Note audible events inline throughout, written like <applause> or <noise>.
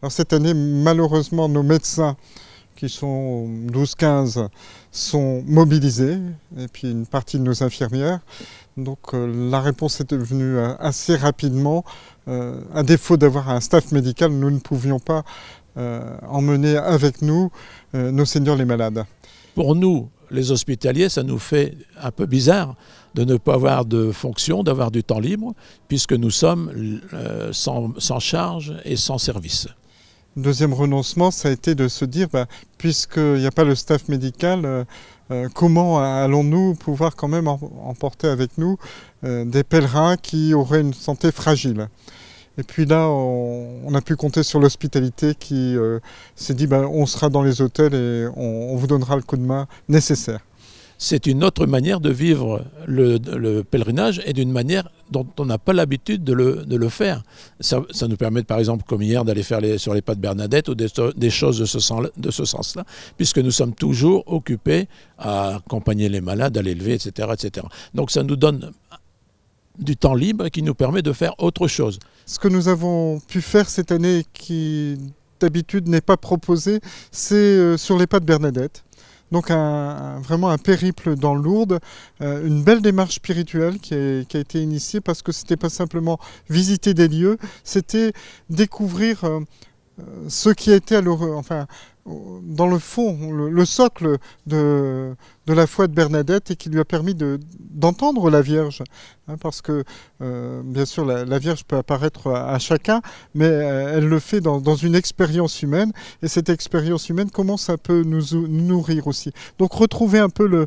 Alors cette année, malheureusement, nos médecins, qui sont 12-15, sont mobilisés, et puis une partie de nos infirmières. Donc euh, la réponse est venue euh, assez rapidement. Euh, à défaut d'avoir un staff médical, nous ne pouvions pas emmener avec nous nos seigneurs les malades. Pour nous, les hospitaliers, ça nous fait un peu bizarre de ne pas avoir de fonction, d'avoir du temps libre, puisque nous sommes sans charge et sans service. Deuxième renoncement, ça a été de se dire, bah, puisqu'il n'y a pas le staff médical, euh, euh, comment allons-nous pouvoir quand même emporter avec nous euh, des pèlerins qui auraient une santé fragile et puis là, on, a pu compter sur l'hospitalité qui s'est dit, bah, on sera dans les hôtels et on vous donnera le coup de main nécessaire c'est une autre manière de vivre le, pèlerinage et d'une manière dont on n'a pas l'habitude de le, faire. Ça, nous permet, par exemple, comme hier, d'aller faire sur les pas de Bernadette ou des, choses de ce, sens, de ce sens-là, puisque nous sommes toujours occupés à accompagner les malades, à les lever, etc., etc. Donc ça nous donne du temps libre qui nous permet de faire autre chose. Ce que nous avons pu faire cette année qui d'habitude n'est pas proposé, c'est euh, sur les pas de Bernadette. Donc un, vraiment un périple dans Lourdes, euh, une belle démarche spirituelle qui, a été initiée parce que c'était pas simplement visiter des lieux, c'était découvrir euh, euh, ce qui était à enfin dans le fond, le, socle de, la foi de Bernadette et qui lui a permis de, d'entendre la Vierge, hein, parce que euh, bien sûr la, Vierge peut apparaître à, chacun, mais euh, elle le fait dans, une expérience humaine, et cette expérience humaine, comment ça peut nous, nourrir aussi. Donc retrouver un peu le,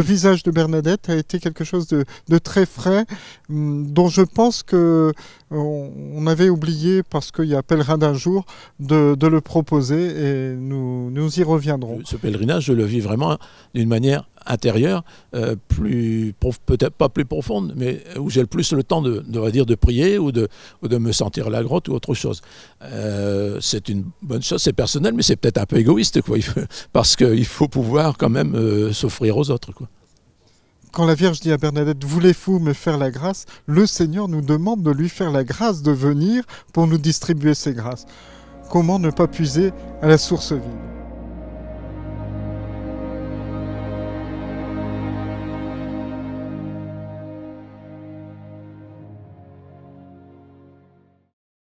visage de Bernadette a été quelque chose de, très frais, hum, dont je pense que on, avait oublié, parce qu'il y a pèlerin d'un jour, de, le proposer, et nous, nous y reviendrons. Ce pèlerinage, je le vis vraiment d'une manière intérieure, euh, peut-être pas plus profonde, mais où j'ai le plus le temps de, dire, de prier ou de, de me sentir à la grotte ou autre chose. Euh, c'est une bonne chose, c'est personnel, mais c'est peut-être un peu égoïste, quoi, <laughs> parce qu'il faut pouvoir quand même euh, s'offrir aux autres. Quoi. Quand la Vierge dit à Bernadette, voulez-vous me faire la grâce Le Seigneur nous demande de lui faire la grâce de venir pour nous distribuer ses grâces. Comment ne pas puiser à la source vive